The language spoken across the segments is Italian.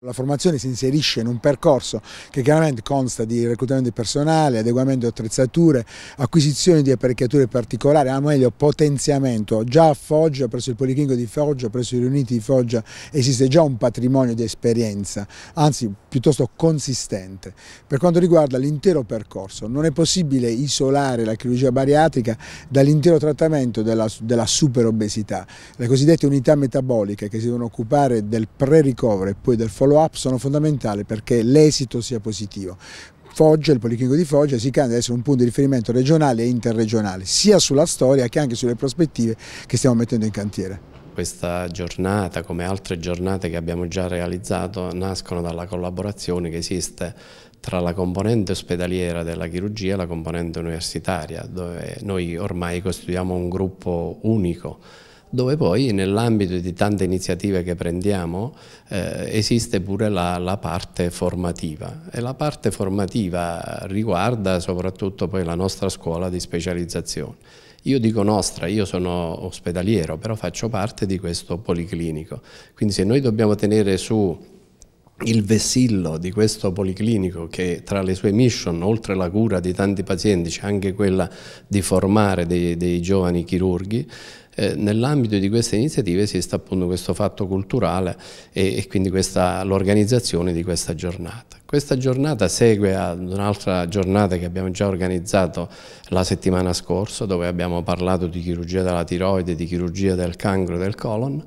La formazione si inserisce in un percorso che chiaramente consta di reclutamento di personale, adeguamento di attrezzature, acquisizione di apparecchiature particolari, o ah, meglio potenziamento. Già a Foggia, presso il Policlinico di Foggia, presso i riuniti di Foggia, esiste già un patrimonio di esperienza, anzi piuttosto consistente. Per quanto riguarda l'intero percorso, non è possibile isolare la chirurgia bariatrica dall'intero trattamento della, della superobesità. Le cosiddette unità metaboliche che si devono occupare del pre-ricovero e poi del follow follow up sono fondamentali perché l'esito sia positivo. Foggia, il Policlinico di Foggia, si candida ad essere un punto di riferimento regionale e interregionale, sia sulla storia che anche sulle prospettive che stiamo mettendo in cantiere questa giornata, come altre giornate che abbiamo già realizzato, nascono dalla collaborazione che esiste tra la componente ospedaliera della chirurgia e la componente universitaria, dove noi ormai costituiamo un gruppo unico dove poi nell'ambito di tante iniziative che prendiamo eh, esiste pure la, la, parte formativa e la parte formativa riguarda soprattutto poi la nostra scuola di specializzazione. Io dico nostra, io sono ospedaliero, però faccio parte di questo policlinico, quindi se noi dobbiamo tenere su il vessillo di questo policlinico che tra le sue mission, oltre alla cura di tanti pazienti, c'è anche quella di formare dei, dei giovani chirurghi, eh, nell'ambito di queste iniziative esiste appunto questo fatto culturale e, e quindi l'organizzazione di questa giornata. Questa giornata segue ad un'altra giornata che abbiamo già organizzato la settimana scorsa dove abbiamo parlato di chirurgia della tiroide, di chirurgia del cancro del colon.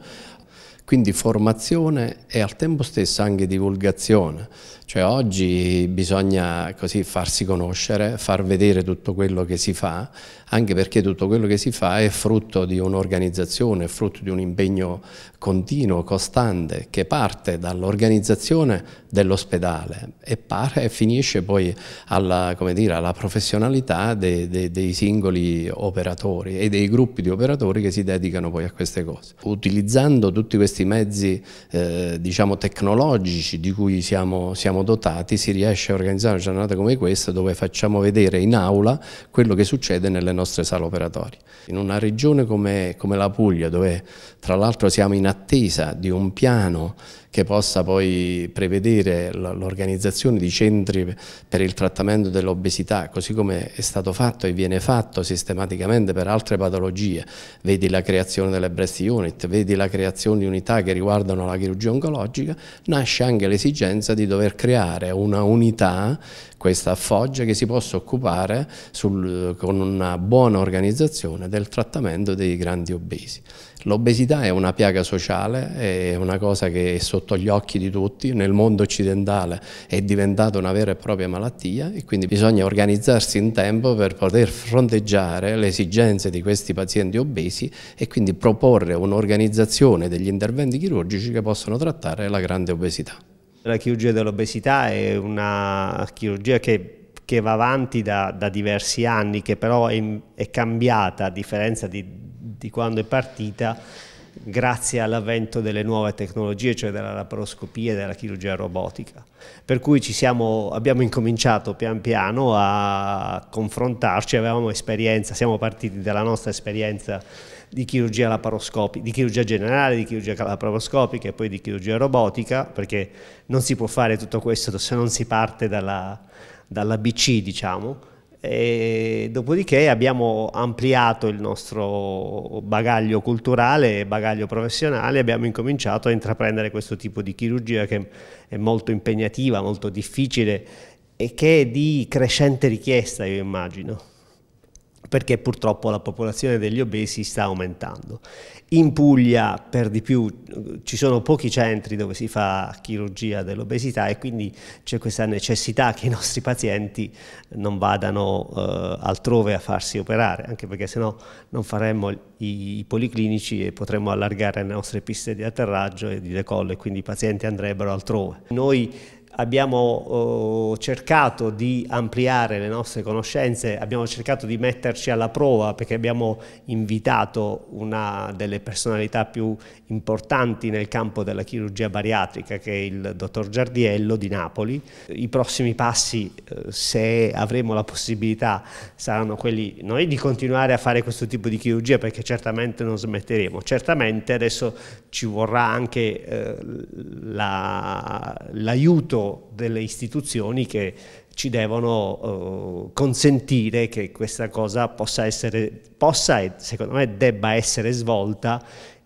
Quindi formazione e al tempo stesso anche divulgazione, cioè oggi bisogna così farsi conoscere, far vedere tutto quello che si fa, anche perché tutto quello che si fa è frutto di un'organizzazione, è frutto di un impegno continuo, costante, che parte dall'organizzazione dell'ospedale e, e finisce poi alla, dire, alla professionalità dei, dei, dei singoli operatori e dei gruppi di operatori che si dedicano poi a queste cose. Utilizzando tutti questi questi mezzi eh, diciamo tecnologici di cui siamo, siamo, dotati si riesce a organizzare una giornata come questa dove facciamo vedere in aula quello che succede nelle nostre sale operatorie. In una regione come, come la Puglia dove tra l'altro siamo in attesa di un piano che possa poi prevedere l'organizzazione di centri per il trattamento dell'obesità, così come è stato fatto e viene fatto sistematicamente per altre patologie, vedi la creazione delle breast unit, vedi la creazione di unità che riguardano la chirurgia oncologica, nasce anche l'esigenza di dover creare una unità, questa a Foggia, che si possa occupare sul, con una buona organizzazione del trattamento dei grandi obesi. L'obesità è una piaga sociale, è una cosa che è sottolineata sotto gli occhi di tutti, nel mondo occidentale è diventata una vera e propria malattia e quindi bisogna organizzarsi in tempo per poter fronteggiare le esigenze di questi pazienti obesi e quindi proporre un'organizzazione degli interventi chirurgici che possono trattare la grande obesità. La chirurgia dell'obesità è una chirurgia che che va avanti da, da, diversi anni, che però è, è cambiata a differenza di, di quando è partita grazie all'avvento delle nuove tecnologie, cioè della laparoscopia e della chirurgia robotica. Per cui siamo, abbiamo incominciato pian piano a confrontarci, avevamo esperienza, siamo partiti dalla nostra esperienza di chirurgia laparoscopica, di chirurgia generale, di chirurgia laparoscopica e poi di chirurgia robotica, perché non si può fare tutto questo se non si parte dalla, dall'ABC, diciamo, e dopodiché abbiamo ampliato il nostro bagaglio culturale e bagaglio professionale, abbiamo incominciato a intraprendere questo tipo di chirurgia che è molto impegnativa, molto difficile e che è di crescente richiesta, io immagino perché purtroppo la popolazione degli obesi sta aumentando. In Puglia per di più ci sono pochi centri dove si fa chirurgia dell'obesità e quindi c'è questa necessità che i nostri pazienti non vadano eh, altrove a farsi operare, anche perché sennò non faremmo i, i policlinici e potremmo allargare le nostre piste di atterraggio e di decollo e quindi i pazienti andrebbero altrove. Noi abbiamo eh, cercato di ampliare le nostre conoscenze, abbiamo cercato di metterci alla prova perché abbiamo invitato una delle personalità più importanti nel campo della chirurgia bariatrica che è il dottor Giardiello di Napoli. I prossimi passi, eh, se avremo la possibilità, saranno quelli noi di continuare a fare questo tipo di chirurgia perché certamente non smetteremo. Certamente adesso ci vorrà anche eh, l'aiuto la, aiuto delle istituzioni che ci devono eh, consentire che questa cosa possa essere, possa e secondo me debba essere svolta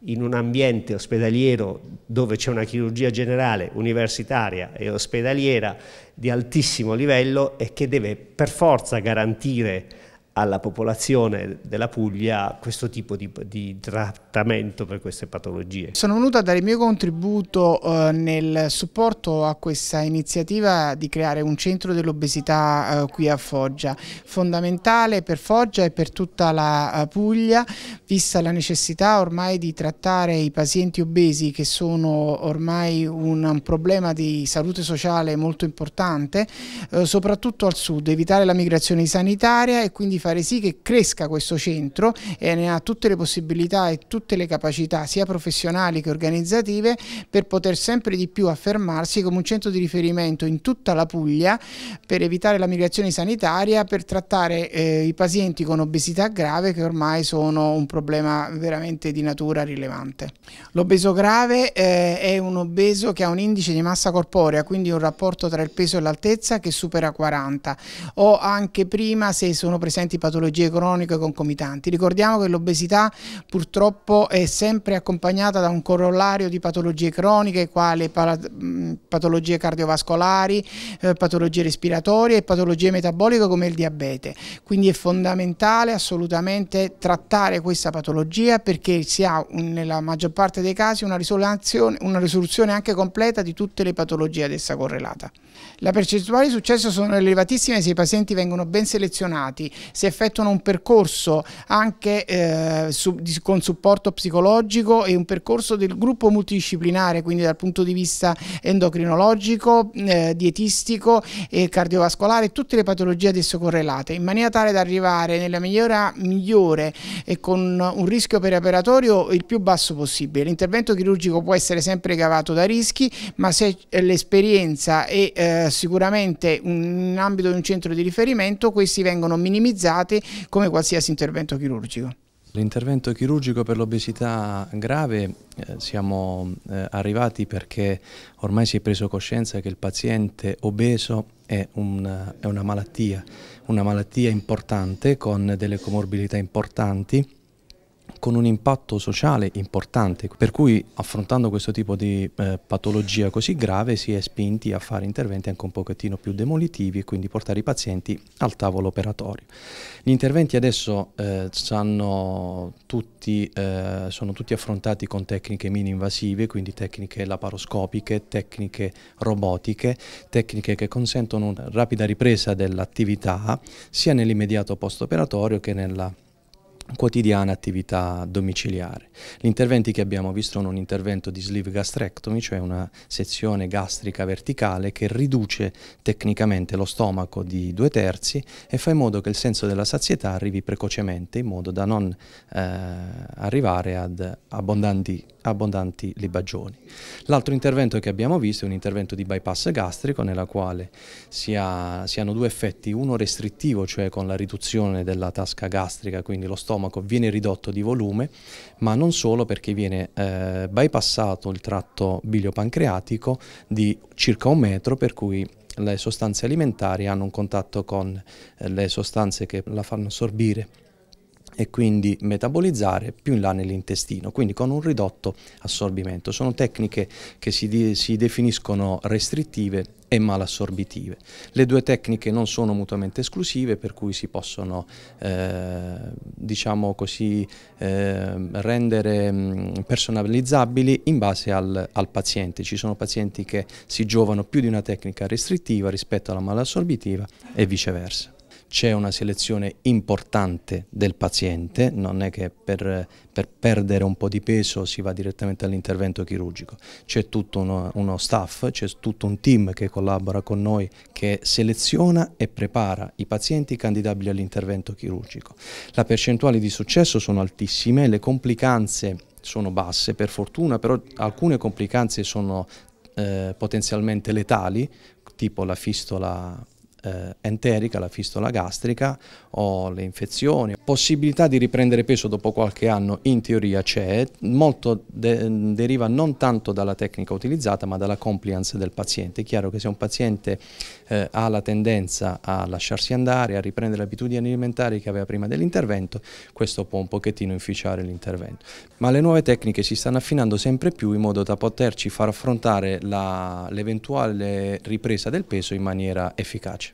in un ambiente ospedaliero dove c'è una chirurgia generale, universitaria e ospedaliera di altissimo livello e che deve per forza garantire alla popolazione della Puglia questo tipo di, di, trattamento per queste patologie. Sono venuto a dare il mio contributo eh, nel supporto a questa iniziativa di creare un centro dell'obesità eh, qui a Foggia, fondamentale per Foggia e per tutta la eh, Puglia, vista la necessità ormai di trattare i pazienti obesi che sono ormai un, un problema di salute sociale molto importante, eh, soprattutto al sud, evitare la migrazione sanitaria e quindi fare sì che cresca questo centro e ne ha tutte le possibilità e tutte le capacità sia professionali che organizzative per poter sempre di più affermarsi come un centro di riferimento in tutta la Puglia per evitare la migrazione sanitaria, per trattare eh, i pazienti con obesità grave che ormai sono un problema veramente di natura rilevante. L'obeso grave eh, è un obeso che ha un indice di massa corporea, quindi un rapporto tra il peso e l'altezza che supera 40 o anche prima se sono presenti differenti patologie croniche concomitanti. Ricordiamo che l'obesità purtroppo è sempre accompagnata da un corollario di patologie croniche, quali mm, patologie cardiovascolari, eh, patologie respiratorie e patologie metaboliche come il diabete. Quindi è fondamentale assolutamente trattare questa patologia perché si ha nella maggior parte dei casi una risoluzione, una risoluzione anche completa di tutte le patologie ad essa correlate. La percentuale di successo sono elevatissime se i pazienti vengono ben selezionati, si effettuano un percorso anche eh, su, di, con supporto psicologico e un percorso del gruppo multidisciplinare, quindi dal punto di vista endocrinologico, eh, dietistico e cardiovascolare, tutte le patologie ad esso correlate, in maniera tale da arrivare nella migliora migliore e con un rischio periaperatorio il più basso possibile. L'intervento chirurgico può essere sempre cavato da rischi, ma se l'esperienza è eh, sicuramente un ambito di un centro di riferimento, questi vengono minimizzati limitate come qualsiasi intervento chirurgico. L'intervento chirurgico per l'obesità grave eh, siamo eh, arrivati perché ormai si è preso coscienza che il paziente obeso è una, è una malattia, una malattia importante con delle comorbidità importanti con un impatto sociale importante, per cui affrontando questo tipo di eh, patologia così grave si è spinti a fare interventi anche un pochettino più demolitivi e quindi portare i pazienti al tavolo operatorio. Gli interventi adesso eh, tutti, eh, sono tutti affrontati con tecniche mini-invasive, quindi tecniche laparoscopiche, tecniche robotiche, tecniche che consentono una rapida ripresa dell'attività sia nell'immediato post-operatorio che nella quotidiana attività domiciliare. Gli interventi che abbiamo visto sono un intervento di sleeve gastrectomy, cioè una sezione gastrica verticale che riduce tecnicamente lo stomaco di due terzi e fa in modo che il senso della sazietà arrivi precocemente in modo da non eh, arrivare ad abbondanti abbondanti libagioni. L'altro intervento che abbiamo visto è un intervento di bypass gastrico nella quale si, ha, si, hanno due effetti, uno restrittivo cioè con la riduzione della tasca gastrica quindi lo stomaco viene ridotto di volume ma non solo perché viene eh, bypassato il tratto biliopancreatico di circa un metro per cui le sostanze alimentari hanno un contatto con eh, le sostanze che la fanno assorbire e quindi metabolizzare più in là nell'intestino, quindi con un ridotto assorbimento. Sono tecniche che si, di, si definiscono restrittive e malassorbitive. Le due tecniche non sono mutuamente esclusive, per cui si possono, eh, diciamo così, eh, rendere personalizzabili in base al, al, paziente. Ci sono pazienti che si giovano più di una tecnica restrittiva rispetto alla malassorbitiva e viceversa c'è una selezione importante del paziente, non è che per, per perdere un po' di peso si va direttamente all'intervento chirurgico, c'è tutto uno, uno staff, c'è tutto un team che collabora con noi, che seleziona e prepara i pazienti candidabili all'intervento chirurgico. La percentuale di successo sono altissime, le complicanze sono basse per fortuna, però alcune complicanze sono eh, potenzialmente letali, tipo la fistola eh, enterica, la fistola gastrica o le infezioni. Possibilità di riprendere peso dopo qualche anno in teoria c'è, molto de deriva non tanto dalla tecnica utilizzata ma dalla compliance del paziente. È chiaro che se un paziente eh, ha la tendenza a lasciarsi andare, a riprendere le abitudini alimentari che aveva prima dell'intervento, questo può un pochettino inficiare l'intervento. Ma le nuove tecniche si stanno affinando sempre più in modo da poterci far affrontare l'eventuale ripresa del peso in maniera efficace.